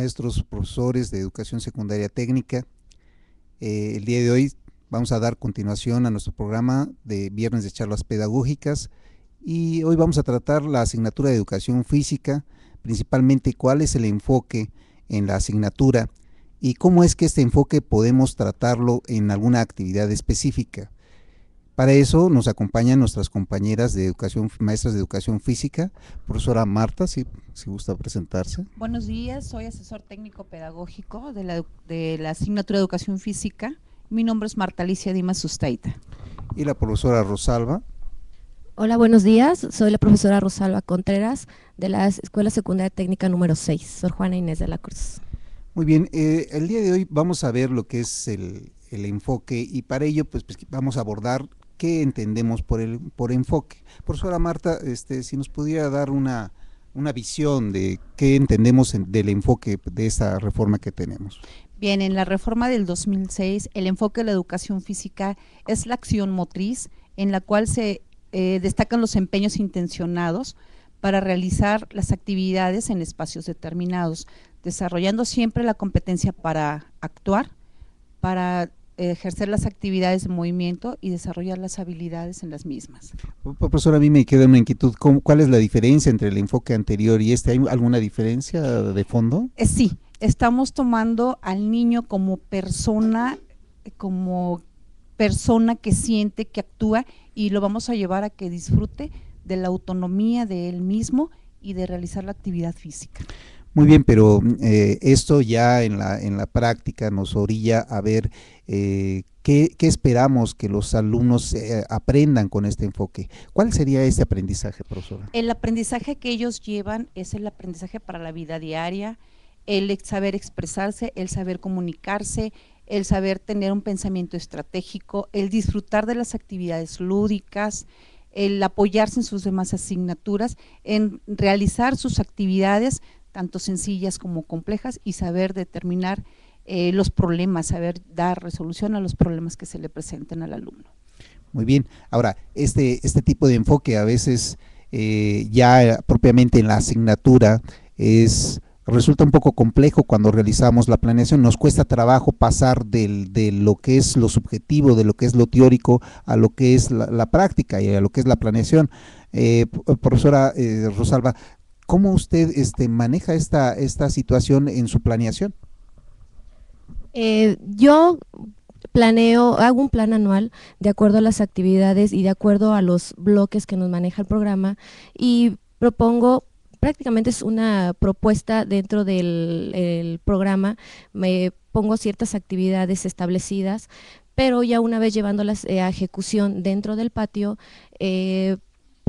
maestros, profesores de educación secundaria técnica. Eh, el día de hoy vamos a dar continuación a nuestro programa de viernes de charlas pedagógicas y hoy vamos a tratar la asignatura de educación física, principalmente cuál es el enfoque en la asignatura y cómo es que este enfoque podemos tratarlo en alguna actividad específica. Para eso nos acompañan nuestras compañeras de educación, maestras de educación física, profesora Marta, si, si gusta presentarse. Buenos días, soy asesor técnico pedagógico de la, asignatura de educación física. Mi nombre es Marta Alicia Dimas Sustaita. Y la profesora Rosalba. Hola, buenos días. Soy la profesora Rosalba Contreras de la Escuela Secundaria Técnica número 6, Sor Juana Inés de la Cruz. Muy bien, eh, el día de hoy vamos a ver lo que es el, enfoque y para ello pues, pues vamos a abordar qué entendemos por el por enfoque. Profesora Marta, este, si nos pudiera dar una, una visión de qué entendemos del enfoque de esta reforma que tenemos. Bien, en la reforma del 2006, el enfoque de la educación física es la acción motriz en la cual se eh, destacan los empeños intencionados para realizar las actividades en espacios determinados, desarrollando siempre la competencia para actuar, para ejercer las actividades de movimiento y desarrollar las habilidades en las mismas. Profesora, a mí me queda una inquietud, ¿cuál es la diferencia entre el enfoque anterior y este? ¿Hay alguna diferencia de fondo? Eh, sí, estamos tomando al niño como persona, como persona que siente, que actúa y lo vamos a llevar a que disfrute de la autonomía de él mismo y de realizar la actividad física. Muy bien, pero eh, esto ya en la, en la práctica nos orilla a ver eh, qué, esperamos que los alumnos eh, aprendan con este enfoque. ¿Cuál sería ese aprendizaje, profesora? El aprendizaje que ellos llevan es el aprendizaje para la vida diaria, el saber expresarse, el saber comunicarse, el saber tener un pensamiento estratégico, el disfrutar de las actividades lúdicas, el apoyarse en sus demás asignaturas, en realizar sus actividades tanto sencillas como complejas, y saber determinar eh, los problemas, saber dar resolución a los problemas que se le presenten al alumno. Muy bien. Ahora, este, este tipo de enfoque a veces eh, ya propiamente en la asignatura es resulta un poco complejo cuando realizamos la planeación, nos cuesta trabajo pasar del, de lo que es lo subjetivo, de lo que es lo teórico, a lo que es la, práctica y a lo que es la planeación. Eh, profesora Rosalba, ¿Cómo usted este, maneja esta, esta situación en su planeación? Eh, yo planeo, hago un plan anual de acuerdo a las actividades y de acuerdo a los bloques que nos maneja el programa y propongo prácticamente es una propuesta dentro del programa. Me pongo ciertas actividades establecidas, pero ya una vez llevándolas eh, a ejecución dentro del patio, eh,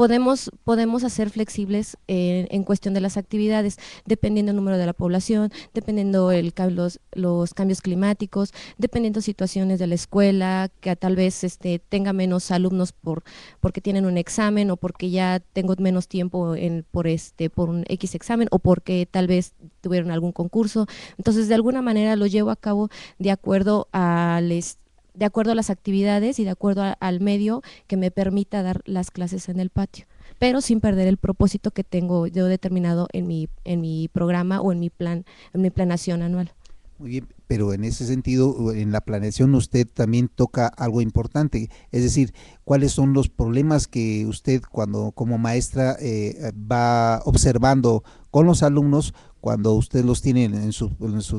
podemos, podemos hacer flexibles eh, en cuestión de las actividades, dependiendo el número de la población, dependiendo el, los, los cambios climáticos, dependiendo situaciones de la escuela, que tal vez este, tenga menos alumnos por, porque tienen un examen o porque ya tengo menos tiempo en, por, este, por un X examen o porque tal vez tuvieron algún concurso. Entonces, de alguna manera lo llevo a cabo de acuerdo al... Este, de acuerdo a las actividades y de acuerdo al medio que me permita dar las clases en el patio, pero sin perder el propósito que tengo yo determinado en mi, en mi programa o en mi plan, en mi planación anual. Muy bien, pero en ese sentido, en la planeación usted también toca algo importante, es decir, cuáles son los problemas que usted cuando como maestra eh, va observando con los alumnos cuando usted los tiene en, sus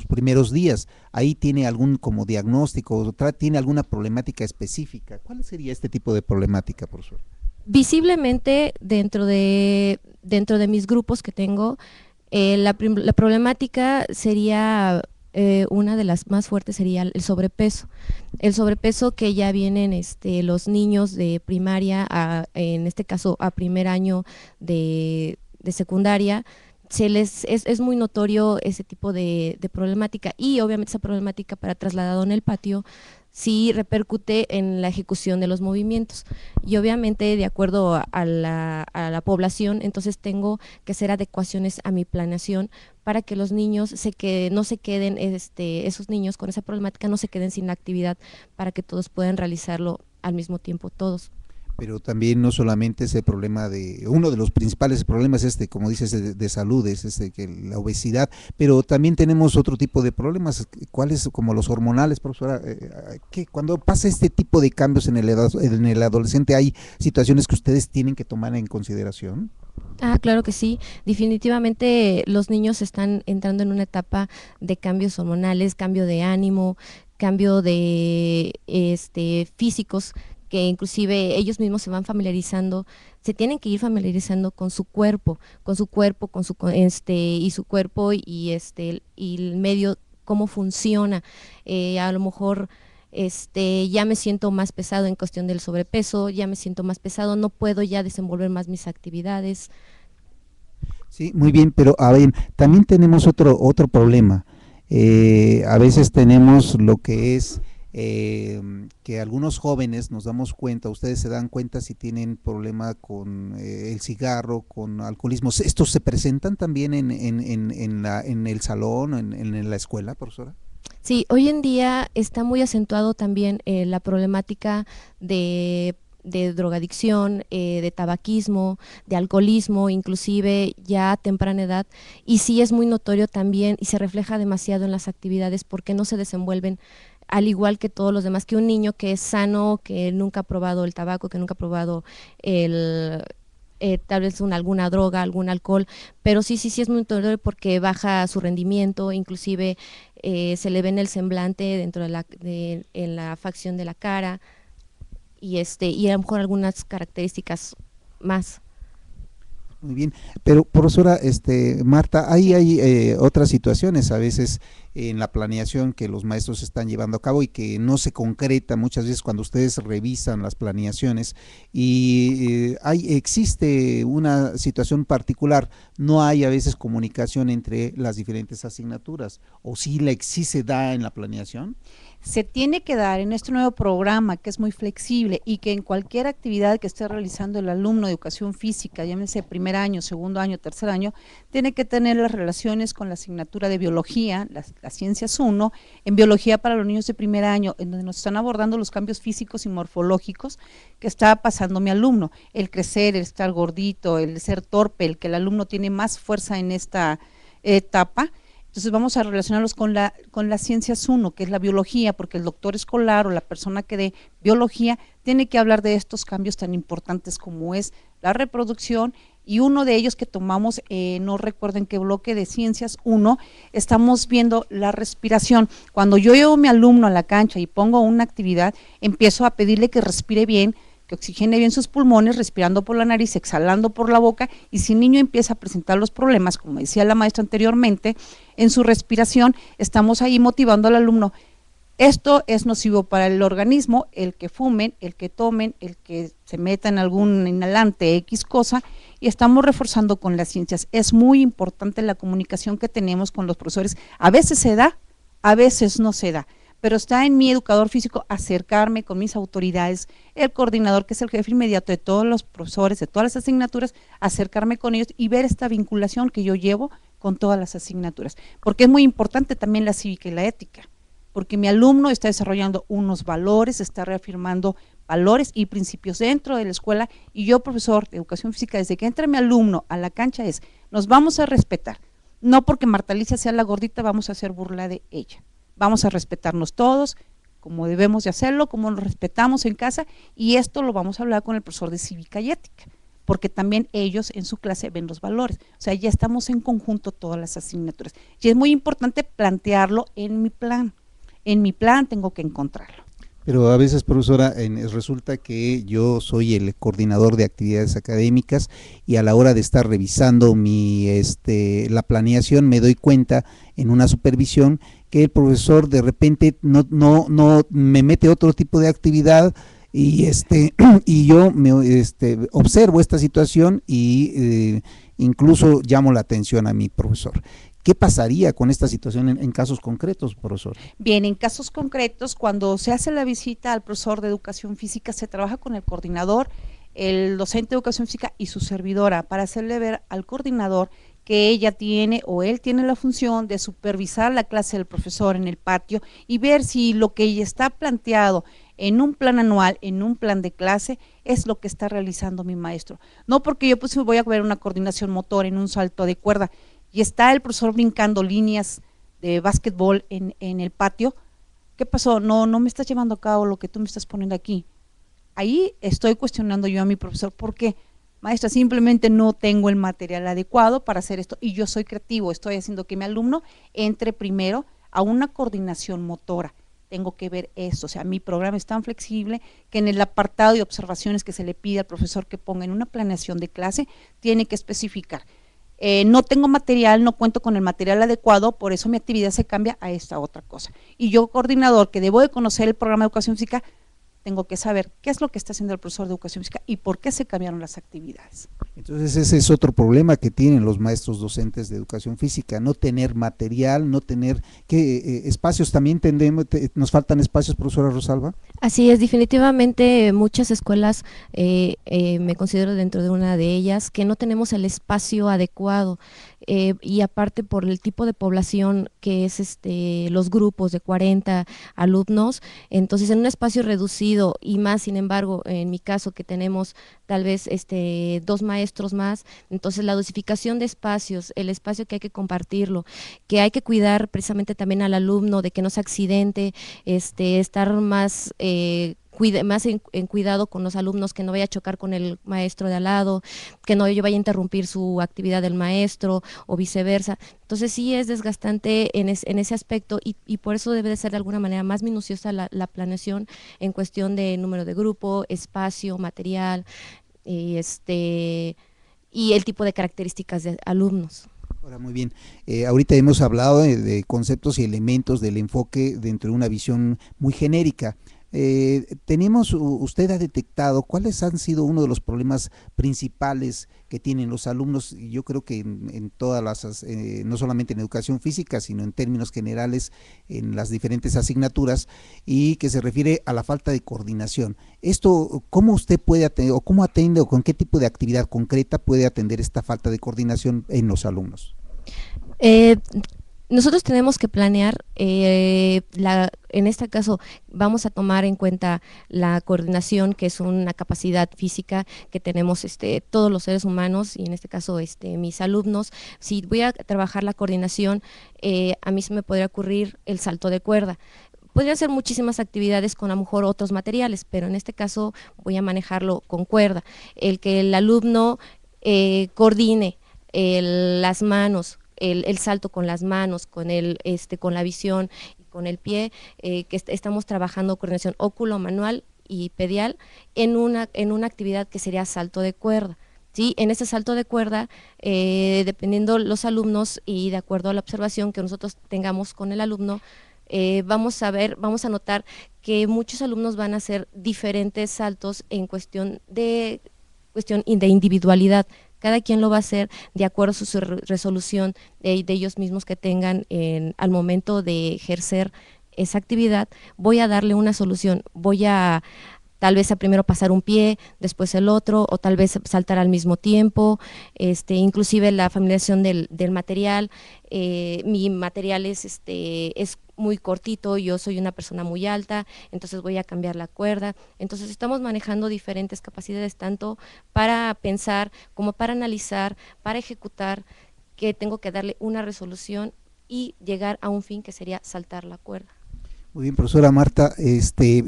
primeros días. Ahí tiene algún como diagnóstico, tiene alguna problemática específica. ¿Cuál sería este tipo de problemática, por suerte? Visiblemente dentro de, dentro de mis grupos que tengo, eh, la problemática sería eh, una de las más fuertes sería el sobrepeso. El sobrepeso que ya vienen este, los niños de primaria, en este caso a primer año de, secundaria, se les es, muy notorio ese tipo de, de problemática y obviamente esa problemática para trasladado en el patio sí repercute en la ejecución de los movimientos. Y obviamente de acuerdo a la, a la, población, entonces tengo que hacer adecuaciones a mi planeación para que los niños se que no se queden, este, esos niños con esa problemática no se queden sin actividad para que todos puedan realizarlo al mismo tiempo, todos pero también no solamente es el problema de, uno de los principales problemas este, como dices, de, salud, es este, que la obesidad, pero también tenemos otro tipo de problemas, cuáles como los hormonales, profesora, eh, eh, que cuando pasa este tipo de cambios en el, en el adolescente hay situaciones que ustedes tienen que tomar en consideración. Ah, claro que sí. Definitivamente los niños están entrando en una etapa de cambios hormonales, cambio de ánimo, cambio de este físicos que inclusive ellos mismos se van familiarizando, se tienen que ir familiarizando con su cuerpo, con su cuerpo, con su este y su cuerpo y este y el medio cómo funciona. Eh, a lo mejor este, ya me siento más pesado en cuestión del sobrepeso, ya me siento más pesado, no puedo ya desenvolver más mis actividades. Sí, muy bien, pero a ver, también tenemos otro, otro problema. Eh, a veces tenemos lo que es eh, que algunos jóvenes nos damos cuenta, ustedes se dan cuenta si tienen problema con eh, el cigarro, con alcoholismo. ¿Estos se presentan también en, el salón, en, la escuela, profesora? Sí, hoy en día está muy acentuado también eh, la problemática de drogadicción, eh, de tabaquismo, de alcoholismo, inclusive ya a temprana edad. Y sí es muy notorio también y se refleja demasiado en las actividades porque no se desenvuelven al igual que todos los demás, que un niño que es sano, que nunca ha probado el tabaco, que nunca ha probado el, eh, tal vez alguna droga, algún alcohol, pero sí, sí, sí es muy intolerable porque baja su rendimiento, inclusive eh, se le ve en el semblante, dentro de la, en la facción de la cara, y, este, y a lo mejor algunas características más. Muy bien, pero profesora, este, Marta, ahí hay eh, otras situaciones a veces en la planeación que los maestros están llevando a cabo y que no se concreta muchas veces cuando ustedes revisan las planeaciones y eh, hay, existe una situación particular, no hay a veces comunicación entre las diferentes asignaturas o si la existe da en la planeación se tiene que dar en este nuevo programa que es muy flexible y que en cualquier actividad que esté realizando el alumno de educación física, llámese primer año, segundo año, tercer año, tiene que tener las relaciones con la asignatura de biología, las, ciencias uno, en biología para los niños de primer año, en donde nos están abordando los cambios físicos y morfológicos que está pasando mi alumno, el crecer, el estar gordito, el ser torpe, el que el alumno tiene más fuerza en esta etapa entonces vamos a relacionarlos con la con las ciencias uno, que es la biología, porque el doctor escolar o la persona que dé biología tiene que hablar de estos cambios tan importantes como es la reproducción y uno de ellos que tomamos, eh, no recuerdo en qué bloque de ciencias 1, estamos viendo la respiración. Cuando yo llevo a mi alumno a la cancha y pongo una actividad, empiezo a pedirle que respire bien, que oxigene bien sus pulmones, respirando por la nariz, exhalando por la boca, y si el niño empieza a presentar los problemas, como decía la maestra anteriormente, en su respiración estamos ahí motivando al alumno. Esto es nocivo para el organismo, el que fumen, el que tomen, el que se meta en algún inhalante, X cosa, y estamos reforzando con las ciencias. Es muy importante la comunicación que tenemos con los profesores. A veces se da, a veces no se da pero está en mi educador físico acercarme con mis autoridades, el coordinador que es el jefe inmediato de todos los profesores, de todas las asignaturas, acercarme con ellos y ver esta vinculación que yo llevo con todas las asignaturas. Porque es muy importante también la cívica y la ética, porque mi alumno está desarrollando unos valores, está reafirmando valores y principios dentro de la escuela y yo, profesor de educación física, desde que entra mi alumno a la cancha es, nos vamos a respetar, no porque Marta sea la gordita vamos a hacer burla de ella vamos a respetarnos todos, como debemos de hacerlo, como nos respetamos en casa, y esto lo vamos a hablar con el profesor de cívica y ética, porque también ellos en su clase ven los valores. O sea, ya estamos en conjunto todas las asignaturas. Y es muy importante plantearlo en mi plan. En mi plan tengo que encontrarlo. Pero a veces, profesora, resulta que yo soy el coordinador de actividades académicas y a la hora de estar revisando mi, este, la planeación me doy cuenta en una supervisión que el profesor de repente no, no, me mete otro tipo de actividad y este y yo me este, observo esta situación y eh, incluso llamo la atención a mi profesor. ¿Qué pasaría con esta situación en, en, casos concretos, profesor? Bien, en casos concretos, cuando se hace la visita al profesor de educación física, se trabaja con el coordinador, el docente de educación física y su servidora para hacerle ver al coordinador que ella tiene o él tiene la función de supervisar la clase del profesor en el patio y ver si lo que está planteado en un plan anual, en un plan de clase, es lo que está realizando mi maestro. No porque yo pues voy a ver una coordinación motor en un salto de cuerda y está el profesor brincando líneas de básquetbol en, en el patio, ¿qué pasó? No, no me estás llevando a cabo lo que tú me estás poniendo aquí. Ahí estoy cuestionando yo a mi profesor, ¿por qué? maestra, simplemente no tengo el material adecuado para hacer esto y yo soy creativo, estoy haciendo que mi alumno entre primero a una coordinación motora. Tengo que ver esto, o sea, mi programa es tan flexible que en el apartado de observaciones que se le pide al profesor que ponga en una planeación de clase, tiene que especificar. Eh, no tengo material, no cuento con el material adecuado, por eso mi actividad se cambia a esta otra cosa. Y yo, coordinador, que debo de conocer el programa de educación física, tengo que saber qué es lo que está haciendo el profesor de educación física y por qué se cambiaron las actividades. Entonces ese es otro problema que tienen los maestros docentes de educación física, no tener material, no tener que eh, eh, espacios también tendemos, nos faltan espacios, profesora Rosalba. Así es, definitivamente muchas escuelas, eh, me considero dentro de una de ellas, que no tenemos el espacio adecuado. Eh, y aparte por el tipo de población que es este, los grupos de 40 alumnos, entonces en un espacio reducido y más, sin embargo, en mi caso que tenemos tal vez este, dos maestros más, entonces la dosificación de espacios, el espacio que hay que compartirlo, que hay que cuidar precisamente también al alumno de que no se accidente, este, estar más... Eh, más en, cuidado con los alumnos, que no vaya a chocar con el maestro de al lado, que no yo vaya a interrumpir su actividad del maestro o viceversa. Entonces sí es desgastante en, ese aspecto y, por eso debe de ser de alguna manera más minuciosa la, planeación en cuestión de número de grupo, espacio, material y, este, y el tipo de características de alumnos. Ahora, muy bien. Eh, ahorita hemos hablado de, conceptos y elementos del enfoque dentro de una visión muy genérica. Eh, tenemos, usted ha detectado cuáles han sido uno de los problemas principales que tienen los alumnos, yo creo que en, todas las, eh, no solamente en educación física, sino en términos generales en las diferentes asignaturas, y que se refiere a la falta de coordinación. Esto, ¿cómo usted puede atender, o cómo atende, o con qué tipo de actividad concreta puede atender esta falta de coordinación en los alumnos? Eh, nosotros tenemos que planear, eh, la, en este caso vamos a tomar en cuenta la coordinación, que es una capacidad física que tenemos este, todos los seres humanos, y en este caso este, mis alumnos. Si voy a trabajar la coordinación, eh, a mí se me podría ocurrir el salto de cuerda. Podría hacer muchísimas actividades con a lo mejor otros materiales, pero en este caso voy a manejarlo con cuerda. El que el alumno eh, coordine las manos, el, salto con las manos, con, el, este, con la visión y con el pie, eh, que estamos trabajando coordinación óculo-manual y pedial en una, en una actividad que sería salto de cuerda. ¿sí? En ese salto de cuerda, eh, dependiendo los alumnos y de acuerdo a la observación que nosotros tengamos con el alumno, eh, vamos a ver, vamos a notar que muchos alumnos van a hacer diferentes saltos en cuestión de, cuestión de individualidad, cada quien lo va a hacer de acuerdo a su resolución de, de ellos mismos que tengan en, al momento de ejercer esa actividad. Voy a darle una solución, voy a tal vez a primero pasar un pie, después el otro, o tal vez saltar al mismo tiempo, este, inclusive la familiarización del, material, eh, mi material es, este, es muy cortito, yo soy una persona muy alta, entonces voy a cambiar la cuerda. Entonces estamos manejando diferentes capacidades, tanto para pensar como para analizar, para ejecutar, que tengo que darle una resolución y llegar a un fin que sería saltar la cuerda. Muy bien, profesora Marta, este,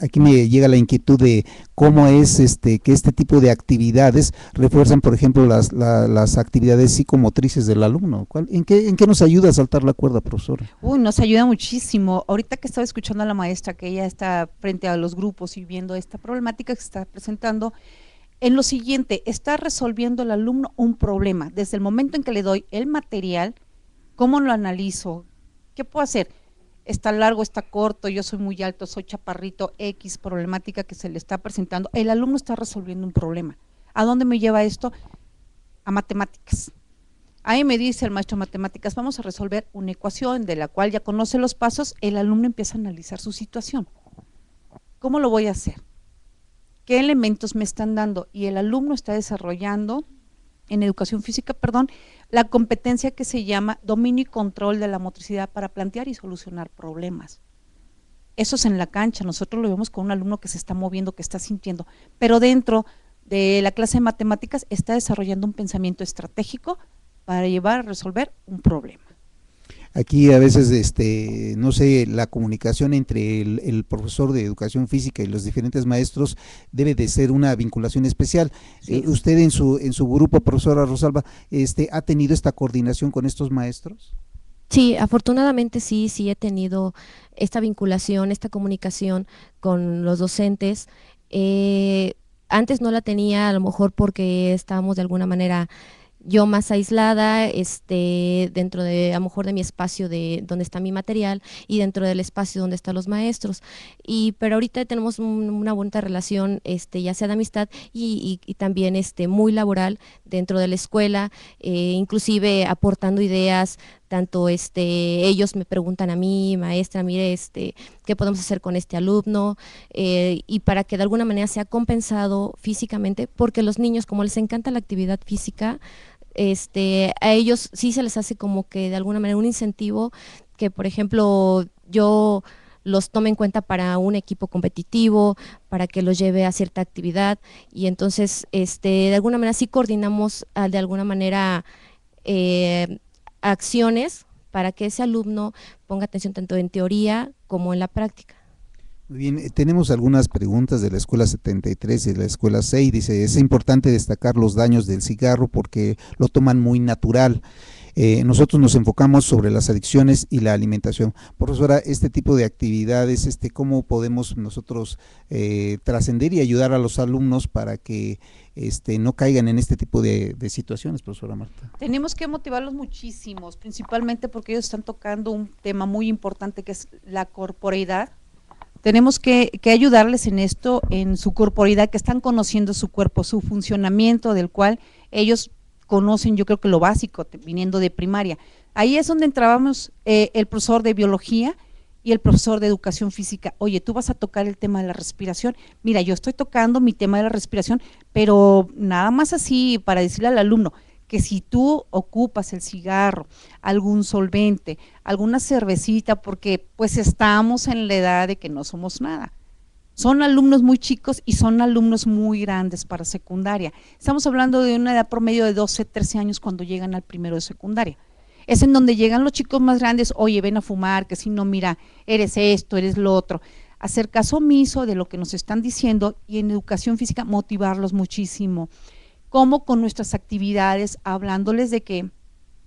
aquí me llega la inquietud de cómo es este, que este tipo de actividades refuerzan, por ejemplo, las, las actividades psicomotrices del alumno. en, qué, ¿En qué nos ayuda a saltar la cuerda, profesora? Uy, nos ayuda muchísimo. Ahorita que estaba escuchando a la maestra, que ella está frente a los grupos y viendo esta problemática que se está presentando, en lo siguiente, está resolviendo el alumno un problema. Desde el momento en que le doy el material, ¿cómo lo analizo? ¿Qué puedo hacer? está largo, está corto, yo soy muy alto, soy chaparrito, X problemática que se le está presentando. El alumno está resolviendo un problema. ¿A dónde me lleva esto? A matemáticas. Ahí me dice el maestro de matemáticas, vamos a resolver una ecuación de la cual ya conoce los pasos, el alumno empieza a analizar su situación. ¿Cómo lo voy a hacer? ¿Qué elementos me están dando? Y el alumno está desarrollando en educación física, perdón, la competencia que se llama dominio y control de la motricidad para plantear y solucionar problemas. Eso es en la cancha, nosotros lo vemos con un alumno que se está moviendo, que está sintiendo, pero dentro de la clase de matemáticas está desarrollando un pensamiento estratégico para llevar a resolver un problema. Aquí a veces, este, no sé, la comunicación entre el, profesor de educación física y los diferentes maestros debe de ser una vinculación especial. Eh, ¿Usted en su, en su grupo, profesora Rosalba, este, ha tenido esta coordinación con estos maestros? Sí, afortunadamente sí, sí he tenido esta vinculación, esta comunicación con los docentes. Eh, antes no la tenía, a lo mejor porque estábamos de alguna manera yo más aislada, este, dentro de, a lo mejor de mi espacio de donde está mi material y dentro del espacio donde están los maestros. Y, pero ahorita tenemos una bonita relación, este, ya sea de amistad y, y, también este, muy laboral dentro de la escuela, eh, inclusive aportando ideas tanto este, ellos me preguntan a mí, maestra, mire, este, ¿qué podemos hacer con este alumno? Eh, y para que de alguna manera sea compensado físicamente, porque los niños, como les encanta la actividad física, este, a ellos sí se les hace como que de alguna manera un incentivo que, por ejemplo, yo los tome en cuenta para un equipo competitivo, para que los lleve a cierta actividad y entonces, este, de alguna manera sí coordinamos ah, de alguna manera eh, acciones para que ese alumno ponga atención tanto en teoría como en la práctica. Muy bien, eh, tenemos algunas preguntas de la Escuela 73 y de la Escuela 6. Dice, es importante destacar los daños del cigarro porque lo toman muy natural. Eh, nosotros nos enfocamos sobre las adicciones y la alimentación. Profesora, este tipo de actividades, este, ¿cómo podemos nosotros eh, trascender y ayudar a los alumnos para que este, no caigan en este tipo de, situaciones, profesora Marta? Tenemos que motivarlos muchísimos, principalmente porque ellos están tocando un tema muy importante que es la corporeidad tenemos que, que, ayudarles en esto, en su corporidad, que están conociendo su cuerpo, su funcionamiento, del cual ellos conocen yo creo que lo básico, viniendo de primaria. Ahí es donde entrábamos eh, el profesor de biología y el profesor de educación física. Oye, tú vas a tocar el tema de la respiración. Mira, yo estoy tocando mi tema de la respiración, pero nada más así para decirle al alumno que si tú ocupas el cigarro, algún solvente, alguna cervecita, porque pues estamos en la edad de que no somos nada. Son alumnos muy chicos y son alumnos muy grandes para secundaria. Estamos hablando de una edad promedio de 12, 13 años cuando llegan al primero de secundaria. Es en donde llegan los chicos más grandes, oye, ven a fumar, que si no, mira, eres esto, eres lo otro. Hacer caso omiso de lo que nos están diciendo y en educación física motivarlos muchísimo. Como con nuestras actividades, hablándoles de que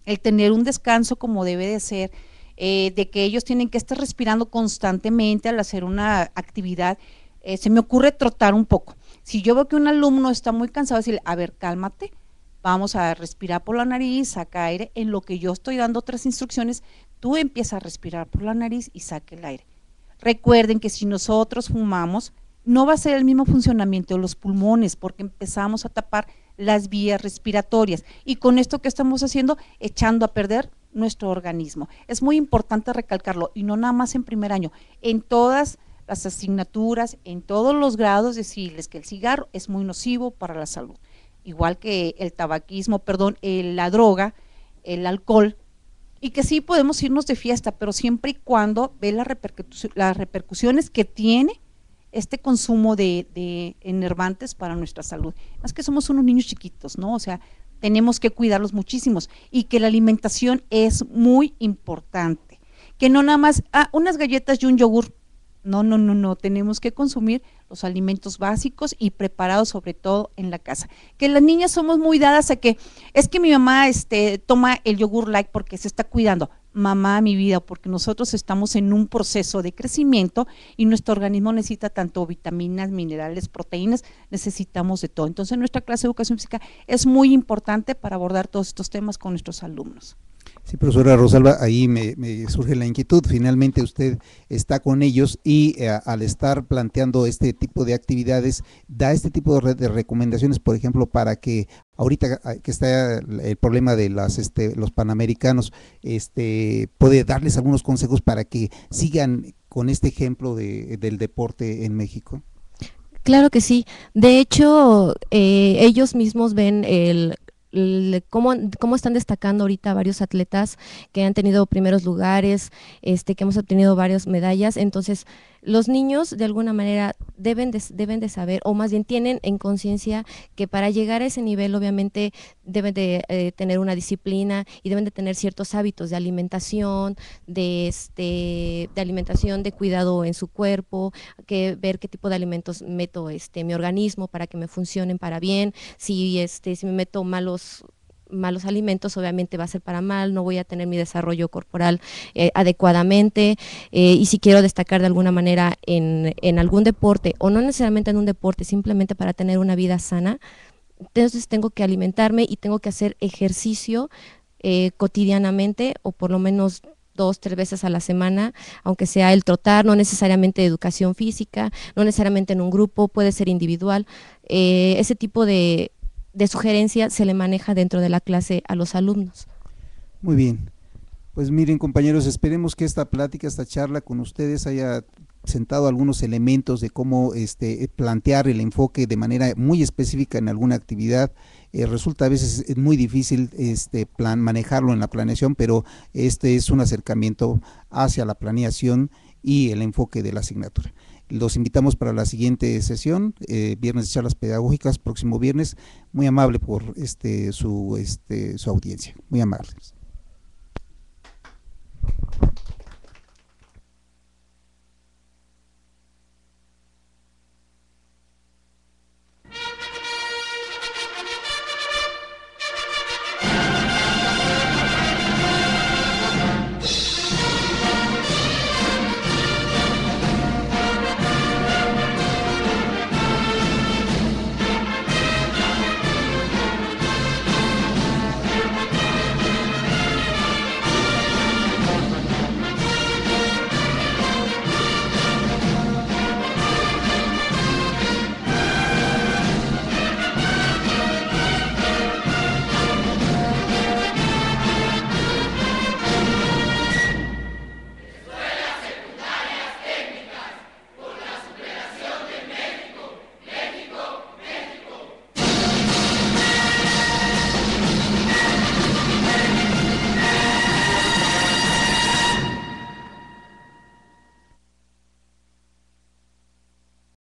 el tener un descanso como debe de ser, eh, de que ellos tienen que estar respirando constantemente al hacer una actividad eh, se me ocurre trotar un poco. Si yo veo que un alumno está muy cansado, decirle, a ver, cálmate, vamos a respirar por la nariz, saca aire. En lo que yo estoy dando otras instrucciones, tú empiezas a respirar por la nariz y saca el aire. Recuerden que si nosotros fumamos, no va a ser el mismo funcionamiento de los pulmones, porque empezamos a tapar las vías respiratorias. Y con esto que estamos haciendo, echando a perder nuestro organismo. Es muy importante recalcarlo, y no nada más en primer año, en todas las asignaturas en todos los grados, decirles que el cigarro es muy nocivo para la salud, igual que el tabaquismo, perdón, el la droga, el alcohol, y que sí podemos irnos de fiesta, pero siempre y cuando ve las, las repercusiones que tiene este consumo de, de, enervantes para nuestra salud. Más que somos unos niños chiquitos, ¿no? O sea, tenemos que cuidarlos muchísimos y que la alimentación es muy importante. Que no nada más, ah, unas galletas y un yogur, no, no, no, no, tenemos que consumir los alimentos básicos y preparados sobre todo en la casa. Que las niñas somos muy dadas a que es que mi mamá este toma el yogur light porque se está cuidando. Mamá, mi vida, porque nosotros estamos en un proceso de crecimiento y nuestro organismo necesita tanto vitaminas, minerales, proteínas, necesitamos de todo. Entonces, nuestra clase de educación física es muy importante para abordar todos estos temas con nuestros alumnos. Sí, profesora Rosalba, ahí me, surge la inquietud. Finalmente usted está con ellos y eh, al estar planteando este tipo de actividades, da este tipo de, de recomendaciones, por ejemplo, para que ahorita ah, que está el problema de las, este, los panamericanos, este, puede darles algunos consejos para que sigan con este ejemplo del deporte en México. Claro que sí. De hecho, eh, ellos mismos ven el cómo, cómo están destacando ahorita varios atletas que han tenido primeros lugares, este, que hemos obtenido varias medallas. Entonces, los niños de alguna manera deben de, deben de saber, o más bien tienen en conciencia que para llegar a ese nivel obviamente deben de eh, tener una disciplina y deben de tener ciertos hábitos de alimentación, de, este, de alimentación, de cuidado en su cuerpo, que ver qué tipo de alimentos meto este, mi organismo para que me funcionen para bien, si, este, si me meto malos malos alimentos, obviamente va a ser para mal, no voy a tener mi desarrollo corporal eh, adecuadamente. Eh, y si quiero destacar de alguna manera en, algún deporte, o no necesariamente en un deporte, simplemente para tener una vida sana, entonces tengo que alimentarme y tengo que hacer ejercicio eh, cotidianamente o por lo menos dos, tres veces a la semana, aunque sea el trotar, no necesariamente educación física, no necesariamente en un grupo, puede ser individual. ese tipo de, de sugerencia se le maneja dentro de la clase a los alumnos. Muy bien. Pues miren compañeros, esperemos que esta plática, esta charla con ustedes haya sentado algunos elementos de cómo este, eh, plantear el enfoque de manera muy específica en alguna actividad. Eh, resulta a veces eh, muy difícil este, plan, manejarlo en la planeación, pero este es un acercamiento hacia la planeación y el enfoque de la asignatura. Los invitamos para la siguiente sesión, eh, viernes de charlas pedagógicas, próximo viernes. Muy amable por este, su, este, su audiencia, muy amables.